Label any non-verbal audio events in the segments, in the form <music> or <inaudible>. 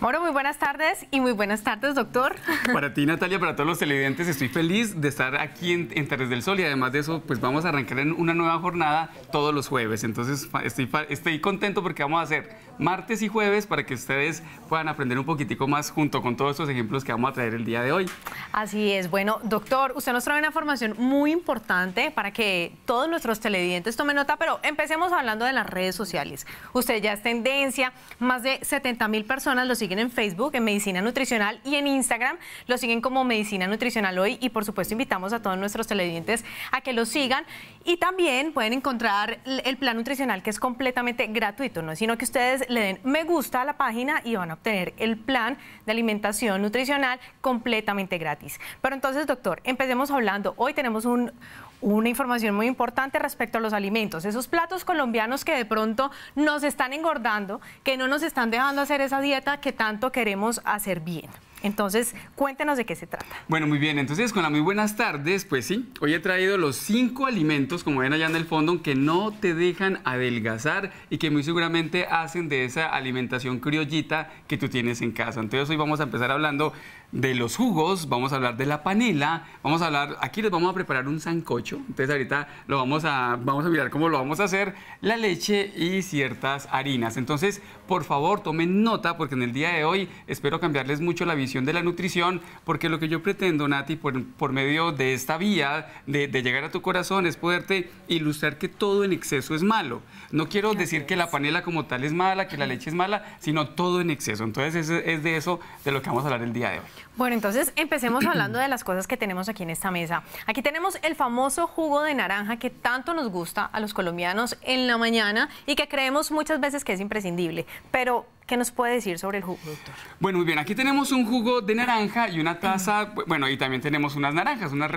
Moro, muy buenas tardes y muy buenas tardes, doctor. <laughs> Para ti, Natalia, para todos los televidentes, estoy feliz de estar aquí en, en del Sol y además de eso, pues vamos a arrancar en una nueva jornada todos los jueves. Entonces, estoy, estoy contento porque vamos a hacer martes y jueves para que ustedes puedan aprender un poquitico más junto con todos estos ejemplos que vamos a traer el día de hoy. Así es. Bueno, doctor, usted nos trae una formación muy importante para que todos nuestros televidentes tomen nota, pero empecemos hablando de las redes sociales. Usted ya es tendencia, más de 70 mil personas lo siguen en Facebook, en Medicina Nutricional y en Instagram. Lo siguen como Medicina Nutricional hoy y por supuesto invitamos a todos nuestros televidentes a que lo sigan. Y también pueden encontrar el plan nutricional que es completamente gratuito, no sino que ustedes le den me gusta a la página y van a obtener el plan de alimentación nutricional completamente gratis. Pero entonces, doctor, empecemos hablando. Hoy tenemos un, una información muy importante respecto a los alimentos. Esos platos colombianos que de pronto nos están engordando, que no nos están dejando hacer esa dieta que tanto queremos hacer bien. Entonces, cuéntenos de qué se trata. Bueno, muy bien. Entonces, con la muy buenas tardes, pues sí, hoy he traído los cinco alimentos, como ven allá en el fondo, que no te dejan adelgazar y que muy seguramente hacen de esa alimentación criollita que tú tienes en casa. Entonces, hoy vamos a empezar hablando de los jugos, vamos a hablar de la panela, vamos a hablar, aquí les vamos a preparar un sancocho, entonces ahorita lo vamos a, vamos a mirar cómo lo vamos a hacer, la leche y ciertas harinas. Entonces, por favor, tomen nota porque en el día de hoy espero cambiarles mucho la visión de la nutrición, porque lo que yo pretendo, Nati, por, por medio de esta vía, de, llegar a tu corazón, es poderte ilustrar que todo en exceso es malo. No quiero decir que la panela como tal es mala, que la leche es mala, sino todo en exceso. Entonces, es, es de eso de lo que vamos a hablar el día de hoy. Bueno, entonces empecemos hablando de las cosas que tenemos aquí en esta mesa. Aquí tenemos el famoso jugo de naranja que tanto nos gusta a los colombianos en la mañana y que creemos muchas veces que es imprescindible, pero ¿Qué nos puede decir sobre el jugo, doctor? Bueno, muy bien, aquí tenemos un jugo de naranja y una taza, bueno, y también tenemos unas naranjas, unas,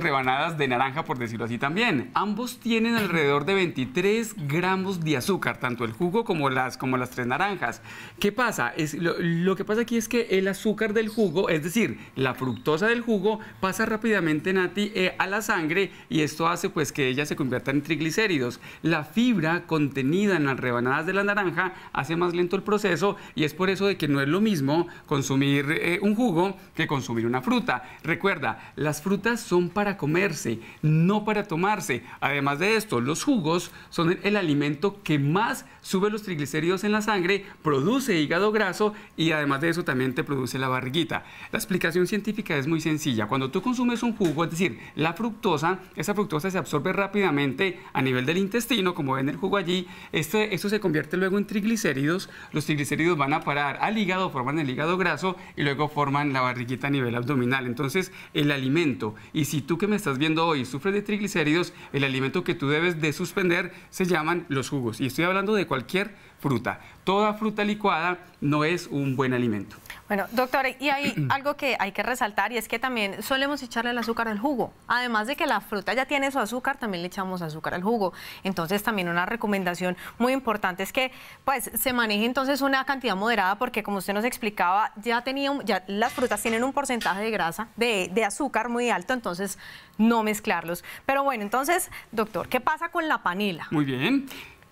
rebanadas de naranja, por decirlo así también. Ambos tienen alrededor de 23 gramos de azúcar, tanto el jugo como las, como las tres naranjas. ¿Qué pasa? Es, lo, que pasa aquí es que el azúcar del jugo, es decir, la fructosa del jugo, pasa rápidamente, Nati, eh, a la sangre y esto hace pues que ella se convierta en triglicéridos. La fibra contenida en las rebanadas de la naranja hace más lento el proceso eso y es por eso de que no es lo mismo consumir eh, un jugo que consumir una fruta. Recuerda, las frutas son para comerse, no para tomarse. Además de esto, los jugos son el alimento que más sube los triglicéridos en la sangre, produce hígado graso y además de eso también te produce la barriguita. La explicación científica es muy sencilla. Cuando tú consumes un jugo, es decir, la fructosa, esa fructosa se absorbe rápidamente a nivel del intestino, como ven el jugo allí, este, esto se convierte luego en triglicéridos. Los triglicéridos triglicéridos van a parar al hígado, forman el hígado graso y luego forman la barriguita a nivel abdominal. Entonces, el alimento, y si tú que me estás viendo hoy sufres de triglicéridos, el alimento que tú debes de suspender se llaman los jugos. Y estoy hablando de cualquier fruta. Toda fruta licuada no es un buen alimento. Bueno, doctor, y hay <clears throat> algo que hay que resaltar y es que también solemos echarle el azúcar al jugo. Además de que la fruta ya tiene su azúcar, también le echamos azúcar al jugo. Entonces también una recomendación muy importante es que pues se maneje entonces una cantidad moderada porque como usted nos explicaba, ya tenía ya las frutas tienen un porcentaje de grasa, de, de azúcar muy alto, entonces no mezclarlos. Pero bueno, entonces, doctor, ¿qué pasa con la panela? Muy bien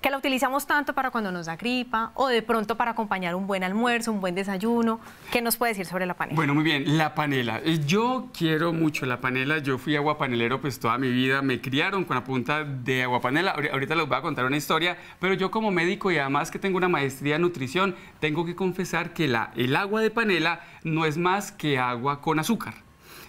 que la utilizamos tanto para cuando nos da gripa o de pronto para acompañar un buen almuerzo, un buen desayuno. ¿Qué nos puede decir sobre la panela? Bueno, muy bien, la panela. Eh, yo quiero mucho la panela. Yo fui aguapanelero pues toda mi vida. Me criaron con la punta de aguapanela. Ahorita les voy a contar una historia, pero yo como médico y además que tengo una maestría en nutrición, tengo que confesar que la, el agua de panela no es más que agua con azúcar.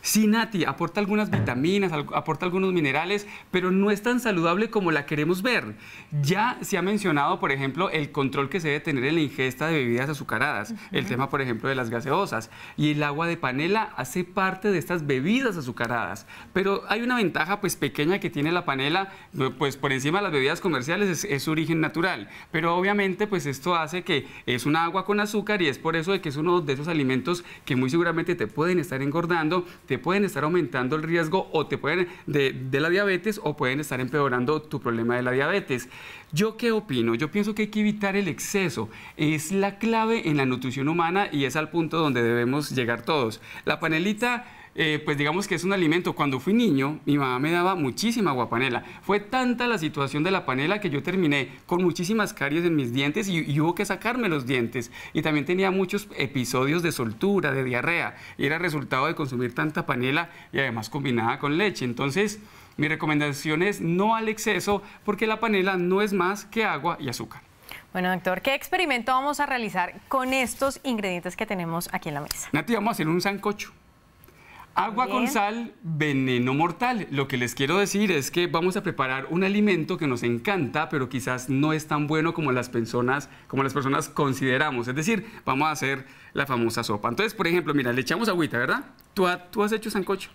Sí, Nati, aporta algunas vitaminas, aporta algunos minerales, pero no es tan saludable como la queremos ver. Ya se ha mencionado, por ejemplo, el control que se debe tener en la ingesta de bebidas azucaradas, el tema, por ejemplo, de las gaseosas. Y el agua de panela hace parte de estas bebidas azucaradas. Pero hay una ventaja pues pequeña que tiene la panela, pues por encima de las bebidas comerciales es, su origen natural. Pero obviamente pues esto hace que es un agua con azúcar y es por eso de que es uno de esos alimentos que muy seguramente te pueden estar engordando, te pueden estar aumentando el riesgo o te pueden de, de la diabetes o pueden estar empeorando tu problema de la diabetes. ¿Yo qué opino? Yo pienso que hay que evitar el exceso. Es la clave en la nutrición humana y es al punto donde debemos llegar todos. La panelita eh, pues digamos que es un alimento. Cuando fui niño, mi mamá me daba muchísima guapanela. Fue tanta la situación de la panela que yo terminé con muchísimas caries en mis dientes y, y hubo que sacarme los dientes. Y también tenía muchos episodios de soltura, de diarrea. Y era resultado de consumir tanta panela y además combinada con leche. Entonces, mi recomendación es no al exceso porque la panela no es más que agua y azúcar. Bueno, doctor, ¿qué experimento vamos a realizar con estos ingredientes que tenemos aquí en la mesa? Nati, vamos a hacer un sancocho. Agua con sal, veneno mortal. Lo que les quiero decir es que vamos a preparar un alimento que nos encanta, pero quizás no es tan bueno como las personas, como las personas consideramos. Es decir, vamos a hacer la famosa sopa. Entonces, por ejemplo, mira, le echamos agüita, ¿verdad? ¿Tú, tú has hecho sancocho?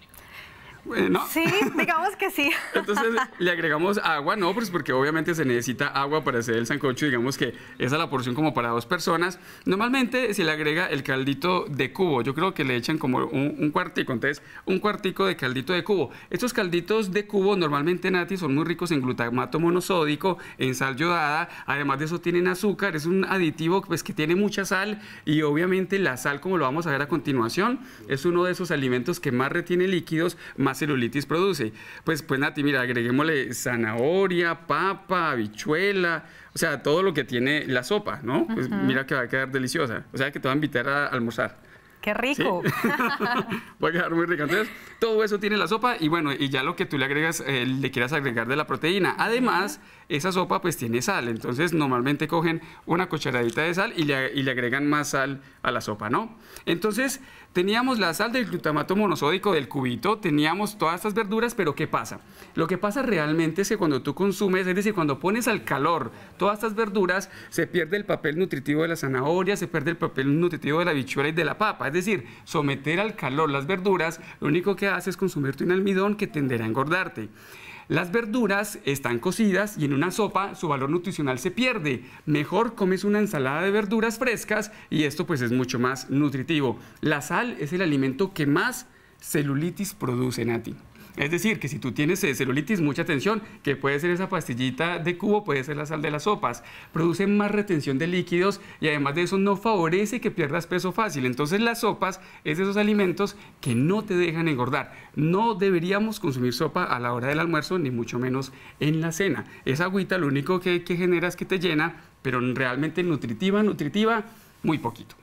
Bueno. Sí, digamos que sí. <laughs> Entonces le agregamos agua, no, pues porque obviamente se necesita agua para hacer el sancocho, digamos que esa es la porción como para dos personas. Normalmente se le agrega el caldito de cubo, yo creo que le echan como un, cuartico, entonces un cuartico de caldito de cubo. Estos calditos de cubo normalmente, Nati, son muy ricos en glutamato monosódico, en sal yodada, además de eso tienen azúcar, es un aditivo pues que tiene mucha sal y obviamente la sal, como lo vamos a ver a continuación, es uno de esos alimentos que más retiene líquidos, más celulitis produce. Pues, pues Nati, mira, agreguémosle zanahoria, papa, habichuela, o sea, todo lo que tiene la sopa, ¿no? Pues, mira que va a quedar deliciosa. O sea, que te va a invitar a almorzar. ¡Qué rico! <laughs> va a quedar muy rico. Entonces, todo eso tiene la sopa y bueno, y ya lo que tú le agregas, eh, le quieras agregar de la proteína. Además esa sopa pues tiene sal. Entonces normalmente cogen una cucharadita de sal y le, agregan más sal a la sopa, ¿no? Entonces teníamos la sal del glutamato monosódico del cubito, teníamos todas estas verduras, pero ¿qué pasa? Lo que pasa realmente es que cuando tú consumes, es decir, cuando pones al calor todas estas verduras, se pierde el papel nutritivo de la zanahoria, se pierde el papel nutritivo de la bichuela y de la papa. Es decir, someter al calor las verduras, lo único que hace es consumir un almidón que tenderá a engordarte. Las verduras están cocidas y en una sopa su valor nutricional se pierde. Mejor comes una ensalada de verduras frescas y esto pues es mucho más nutritivo. La sal es el alimento que más celulitis produce, ti. Es decir, que si tú tienes eh, celulitis, mucha atención, que puede ser esa pastillita de cubo, puede ser la sal de las sopas, produce más retención de líquidos y además de eso no favorece que pierdas peso fácil. Entonces las sopas es de esos alimentos que no te dejan engordar. No deberíamos consumir sopa a la hora del almuerzo, ni mucho menos en la cena. Esa agüita lo único que, que genera es que te llena, pero realmente nutritiva, nutritiva, muy poquito.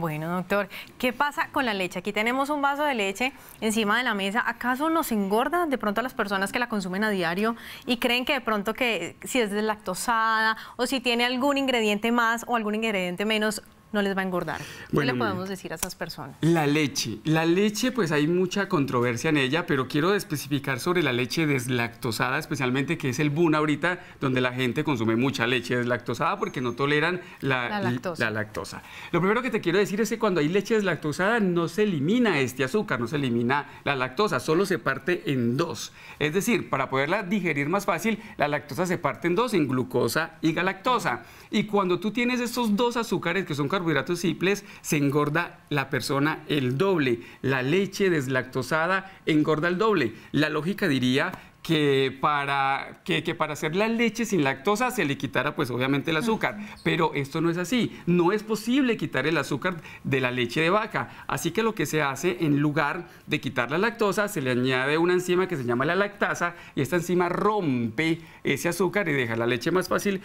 Bueno, doctor, ¿qué pasa con la leche? Aquí tenemos un vaso de leche encima de la mesa. ¿Acaso nos engorda de pronto a las personas que la consumen a diario y creen que de pronto que si es deslactosada o si tiene algún ingrediente más o algún ingrediente menos no les va a engordar. Bueno, ¿Qué le podemos mm, decir a esas personas? La leche. La leche, pues hay mucha controversia en ella, pero quiero especificar sobre la leche deslactosada, especialmente que es el boom ahorita, donde la gente consume mucha leche deslactosada porque no toleran la, lactosa. la lactosa. Lo primero que te quiero decir es que cuando hay leche deslactosada no se elimina este azúcar, no se elimina la lactosa, solo se parte en dos. Es decir, para poderla digerir más fácil, la lactosa se parte en dos, en glucosa y galactosa. Y cuando tú tienes estos dos azúcares que son carbohidratos simples, se engorda la persona el doble. La leche deslactosada engorda el doble. La lógica diría que para, para hacer la leche sin lactosa se le quitara pues obviamente el azúcar. Pero esto no es así. No es posible quitar el azúcar de la leche de vaca. Así que lo que se hace en lugar de quitar la lactosa, se le añade una enzima que se llama la lactasa y esta enzima rompe ese azúcar y deja la leche más fácil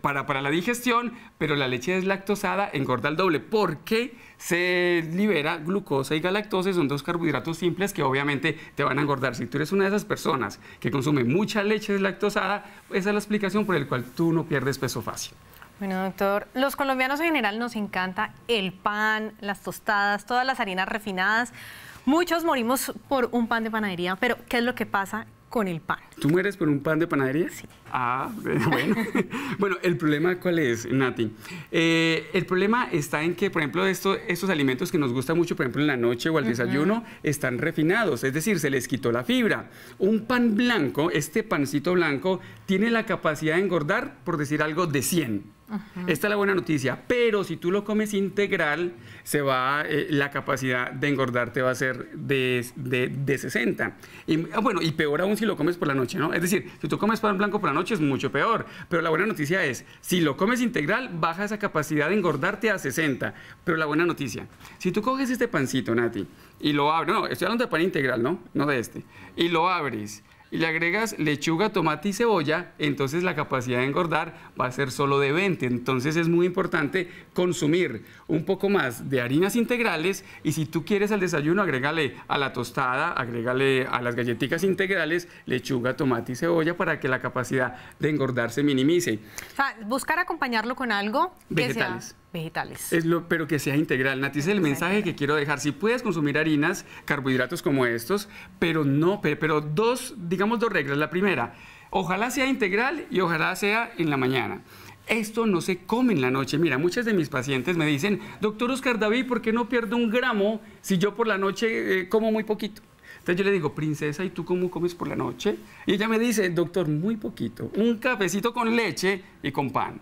para, para la digestión, pero la leche deslactosada engorda el doble. ¿Por qué? se libera glucosa y galactosa, son dos carbohidratos simples que obviamente te van a engordar. Si tú eres una de esas personas que consume mucha leche lactosada, esa es la explicación por la cual tú no pierdes peso fácil. Bueno, doctor, los colombianos en general nos encanta el pan, las tostadas, todas las harinas refinadas. Muchos morimos por un pan de panadería, pero ¿qué es lo que pasa con el pan. ¿Tú mueres por un pan de panadería? Sí. Ah, <laughs> bueno. bueno, el problema, ¿cuál es, Nati? Eh, el problema está en que, por ejemplo, esto, estos alimentos que nos gusta mucho, por ejemplo, en la noche o al desayuno, están refinados, es decir, se les quitó la fibra. Un pan blanco, este pancito blanco, tiene la capacidad de engordar, por decir algo, de 100. Esta es la buena noticia, pero si tú lo comes integral, se va, eh, la capacidad de engordarte va a ser de, de, 60. Y, ah, bueno, y peor aún si lo comes por la noche, ¿no? Es decir, si tú comes pan blanco por la noche es mucho peor, pero la buena noticia es, si lo comes integral, baja esa capacidad de engordarte a 60. Pero la buena noticia, si tú coges este pancito, Nati, y lo abres, no, estoy hablando de pan integral, ¿no? No de este, y lo abres y le agregas lechuga, tomate y cebolla, entonces la capacidad de engordar va a ser solo de 20. Entonces es muy importante consumir un poco más de harinas integrales y si tú quieres al desayuno, agrégale a la tostada, agrégale a las galletitas integrales lechuga, tomate y cebolla para que la capacidad de engordar se minimice. buscar acompañarlo con algo. Que sea vegetales. Es lo, pero que sea integral. Nati, es el mensaje que quiero dejar. Si puedes consumir harinas, carbohidratos como estos, pero no, pero dos, digamos dos reglas. La primera, ojalá sea integral y ojalá sea en la mañana esto no se come en la noche. Mira, muchas de mis pacientes me dicen, doctor Oscar David, ¿por qué no pierdo un gramo si yo por la noche eh, como muy poquito? Entonces yo le digo, princesa, ¿y tú cómo comes por la noche? Y ella me dice, doctor, muy poquito, un cafecito con leche y con pan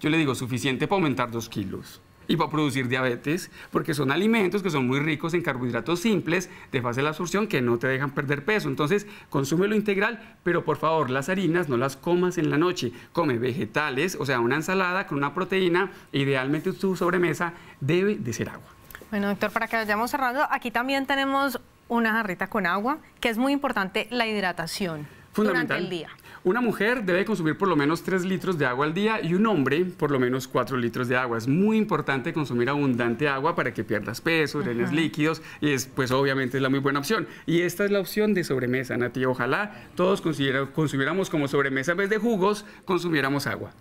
yo le digo, suficiente para aumentar dos kilos y para producir diabetes, porque son alimentos que son muy ricos en carbohidratos simples de fácil absorción que no te dejan perder peso. Entonces, consume lo integral, pero por favor, las harinas no las comas en la noche. Come vegetales, o sea, una ensalada con una proteína, idealmente tu sobremesa debe de ser agua. Bueno, doctor, para que vayamos cerrando, aquí también tenemos una jarrita con agua, que es muy importante la hidratación durante el día. Una mujer debe consumir por lo menos 3 litros de agua al día y un hombre por lo menos 4 litros de agua. Es muy importante consumir abundante agua para que pierdas peso, drenes líquidos y es, pues obviamente es la muy buena opción. Y esta es la opción de sobremesa, Nati. Ojalá todos consumiéramos como sobremesa en vez de jugos, consumiéramos agua.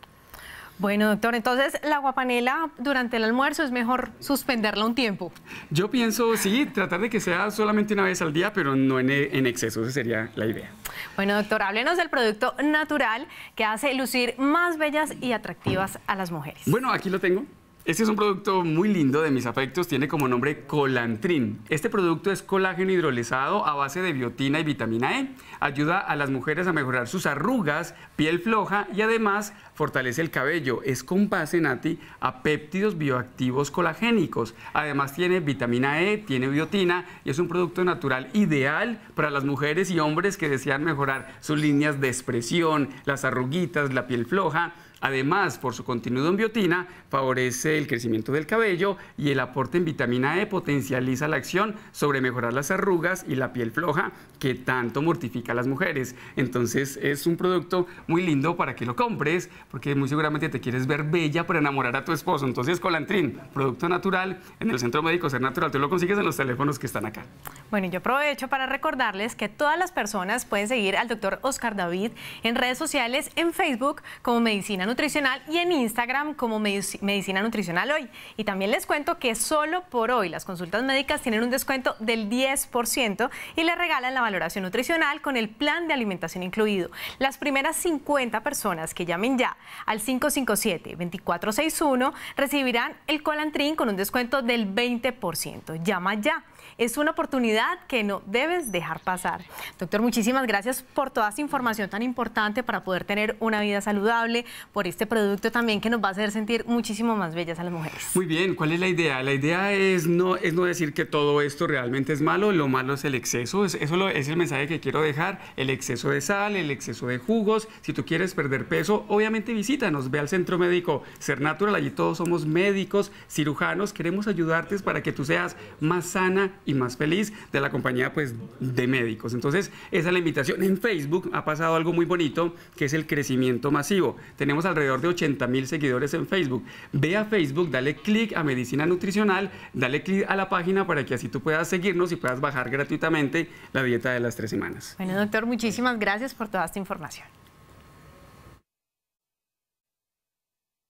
Bueno, doctor, entonces la guapanela durante el almuerzo es mejor suspenderla un tiempo. Yo pienso, sí, tratar de que sea solamente una vez al día, pero no en, eh, exceso, esa sería la idea. Bueno, doctor, háblenos del producto natural que hace lucir más bellas y atractivas a las mujeres. Bueno, aquí lo tengo. Este es un producto muy lindo de mis afectos, tiene como nombre Colantrin. Este producto es colágeno hidrolizado a base de biotina y vitamina E. Ayuda a las mujeres a mejorar sus arrugas, piel floja y además fortalece el cabello. Es con Nati, a péptidos bioactivos colagénicos. Además tiene vitamina E, tiene biotina y es un producto natural ideal para las mujeres y hombres que desean mejorar sus líneas de expresión, las arruguitas, la piel floja Además, por su contenido en biotina, favorece el crecimiento del cabello y el aporte en vitamina E potencializa la acción sobre mejorar las arrugas y la piel floja que tanto mortifica a las mujeres. Entonces, es un producto muy lindo para que lo compres, porque muy seguramente te quieres ver bella para enamorar a tu esposo. Entonces, Colantrin, producto natural, en el Centro Médico Ser Natural, tú lo consigues en los teléfonos que están acá. Bueno, yo aprovecho para recordarles que todas las personas pueden seguir al doctor Oscar David en redes sociales, en Facebook como Medicina nutricional y en Instagram como Medicina Nutricional Hoy. Y también les cuento que solo por hoy las consultas médicas tienen un descuento del 10% y les regalan la valoración nutricional con el plan de alimentación incluido. Las primeras 50 personas que llamen ya al 557-2461 recibirán el colantrín con un descuento del 20%. Llama ya es una oportunidad que no debes dejar pasar. Doctor, muchísimas gracias por toda esta información tan importante para poder tener una vida saludable, por este producto también que nos va a hacer sentir muchísimo más bellas a las mujeres. Muy bien, ¿cuál es la idea? La idea es no, es no decir que todo esto realmente es malo, lo malo es el exceso, eso es el mensaje que quiero dejar, el exceso de sal, el exceso de jugos, si tú quieres perder peso, obviamente visítanos, ve al centro médico Ser Natural, allí todos somos médicos, cirujanos, queremos ayudarte para que tú seas más sana, y más feliz de la compañía pues, de médicos. Entonces, esa es la invitación. En Facebook ha pasado algo muy bonito, que es el crecimiento masivo. Tenemos alrededor de 80 mil seguidores en Facebook. Ve a Facebook, dale clic a Medicina Nutricional, dale clic a la página para que así tú puedas seguirnos y puedas bajar gratuitamente la dieta de las tres semanas. Bueno, doctor, muchísimas gracias por toda esta información.